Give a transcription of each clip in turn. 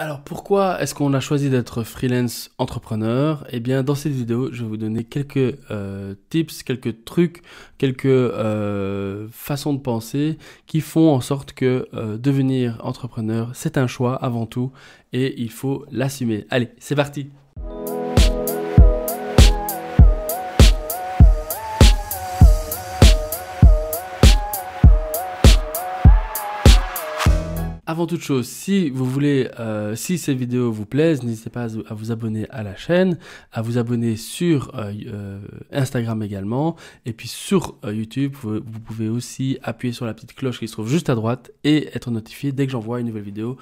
Alors pourquoi est-ce qu'on a choisi d'être freelance entrepreneur Eh bien dans cette vidéo, je vais vous donner quelques euh, tips, quelques trucs, quelques euh, façons de penser qui font en sorte que euh, devenir entrepreneur, c'est un choix avant tout et il faut l'assumer. Allez, c'est parti avant toute chose, si vous voulez, euh, si ces vidéos vous plaisent, n'hésitez pas à vous abonner à la chaîne, à vous abonner sur euh, euh, Instagram également, et puis sur YouTube, vous, pouvez aussi appuyer sur la petite cloche qui se trouve juste à droite et être notifié dès que j'envoie une nouvelle vidéo.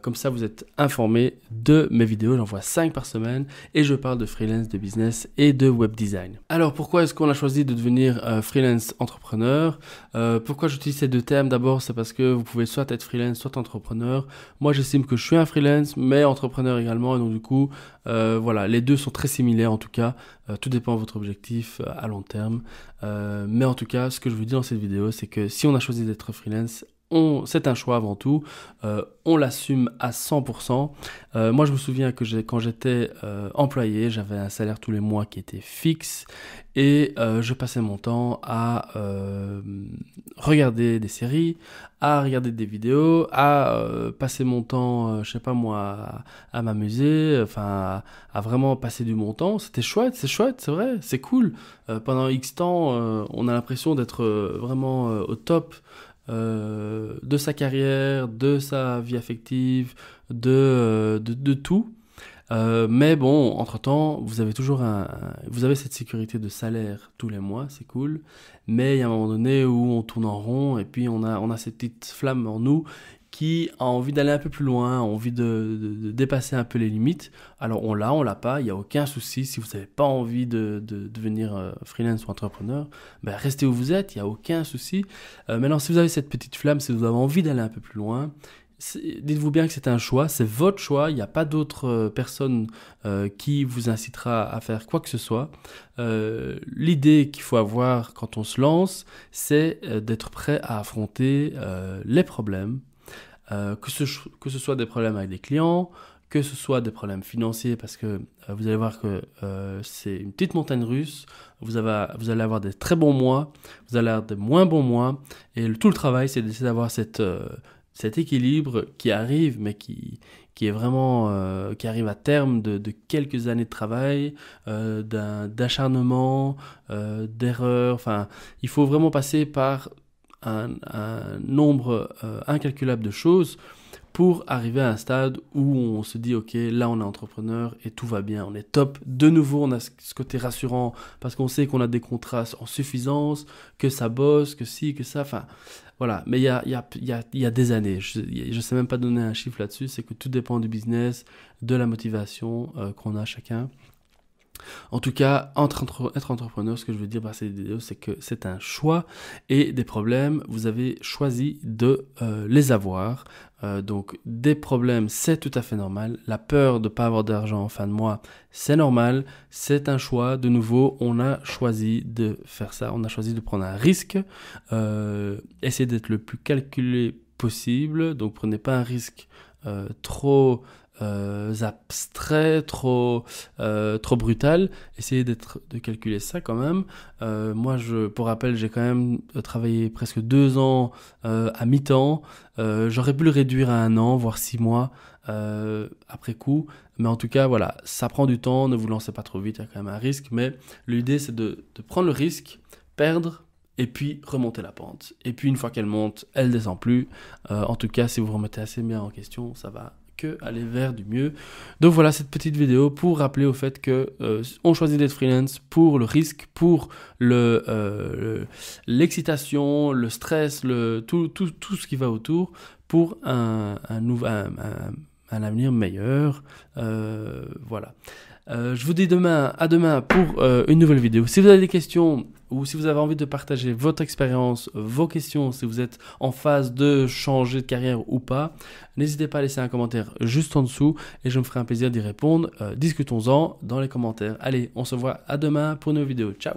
comme ça, vous êtes informé de mes vidéos. J'envoie cinq par semaine et je parle de freelance, de business et de web design. Alors, pourquoi est-ce qu'on a choisi de devenir freelance entrepreneur Pourquoi j'utilise ces deux termes D'abord, c'est parce que vous pouvez soit être freelance, soit entrepreneur moi, j'estime que je suis un freelance, mais entrepreneur également. Et donc, du coup, euh, voilà, les deux sont très similaires en tout cas. Euh, tout dépend de votre objectif euh, à long terme. mais en tout cas, ce que je vous dis dans cette vidéo, c'est que si on a choisi d'être freelance, c'est un choix avant tout, euh, on l'assume à 100%. Euh, moi je me souviens que quand j'étais euh, employé, j'avais un salaire tous les mois qui était fixe et je passais mon temps à regarder des séries, à regarder des vidéos, à passer mon temps, je sais pas moi, à, m'amuser, enfin à, à, vraiment passer du bon temps. C'était chouette, c'est chouette, c'est vrai, c'est cool. pendant X temps, on a l'impression d'être vraiment au top. Euh, de sa carrière, de sa vie affective, de, euh, de, tout. Euh, mais bon, entre-temps, vous avez toujours vous avez cette sécurité de salaire tous les mois, c'est cool. Mais il y a un moment donné où on tourne en rond et puis on a, on a cette petite flamme en nous qui a envie d'aller un peu plus loin, envie de, dépasser un peu les limites. Alors on l'a, on l'a pas, il n'y a aucun souci. Si vous n'avez pas envie de, devenir euh, freelance ou entrepreneur, ben restez où vous êtes, il n'y a aucun souci. Euh, maintenant, si vous avez cette petite flamme, si vous avez envie d'aller un peu plus loin, dites-vous bien que c'est un choix, c'est votre choix, il n'y a pas d'autre euh, personne qui vous incitera à faire quoi que ce soit. L'idée qu'il faut avoir quand on se lance, c'est d'être prêt à affronter les problèmes, euh, que, ce, que ce soit des problèmes avec des clients, que ce soit des problèmes financiers, parce que euh, vous allez voir que euh, c'est une petite montagne russe, vous, avez, vous allez avoir des très bons mois, vous allez avoir des moins bons mois, et tout le travail, c'est d'essayer d'avoir cette... cet équilibre qui arrive, mais qui, qui est vraiment qui arrive à terme de, de quelques années de travail, d'acharnement, d'erreur. Enfin, il faut vraiment passer par un, nombre euh, incalculable de choses pour arriver à un stade où on se dit, OK, là on est entrepreneur et tout va bien, on est top. De nouveau, on a ce côté rassurant parce qu'on sait qu'on a des contrats en suffisance, que ça bosse, que si, que ça, enfin voilà. Mais il y a, y, a, y a, des années, je ne sais même pas donner un chiffre là-dessus, c'est que tout dépend du business, de la motivation euh, qu'on a chacun. En tout cas, être entrepreneur, ce que je veux dire par cette vidéo, c'est que c'est un choix et des problèmes, vous avez choisi de euh, les avoir. Euh, donc des problèmes, c'est tout à fait normal. La peur de ne pas avoir d'argent en fin de mois, c'est normal. C'est un choix. De nouveau, on a choisi de faire ça. On a choisi de prendre un risque. Euh, essayez d'être le plus calculé possible. Donc prenez pas un risque trop euh, abstrait, trop, euh, trop brutal. Essayez d'être, de calculer ça quand même. Euh, moi, je, pour rappel, j'ai quand même travaillé presque deux ans à mi-temps. j'aurais pu le réduire à un an, voire six mois. après coup. Mais en tout cas, voilà, ça prend du temps, ne vous lancez pas trop vite, il y a quand même un risque. Mais l'idée, c'est de, prendre le risque, perdre, et puis remonter la pente. Et puis une fois qu'elle monte, elle descend plus. en tout cas, si vous remettez assez bien en question, ça va aller vers du mieux. Donc voilà cette petite vidéo pour rappeler au fait que euh, on choisit d'être freelance pour le risque, pour euh, le l'excitation, le, stress, le tout, tout, tout ce qui va autour pour un, nouveau un avenir meilleur. Euh, voilà. Euh, je vous dis demain, à demain pour euh, une nouvelle vidéo. Si vous avez des questions ou si vous avez envie de partager votre expérience, vos questions, si vous êtes en phase de changer de carrière ou pas, n'hésitez pas à laisser un commentaire juste en dessous et je me ferai un plaisir d'y répondre. Discutons-en dans les commentaires. Allez, on se voit à demain pour une nouvelle vidéo. Ciao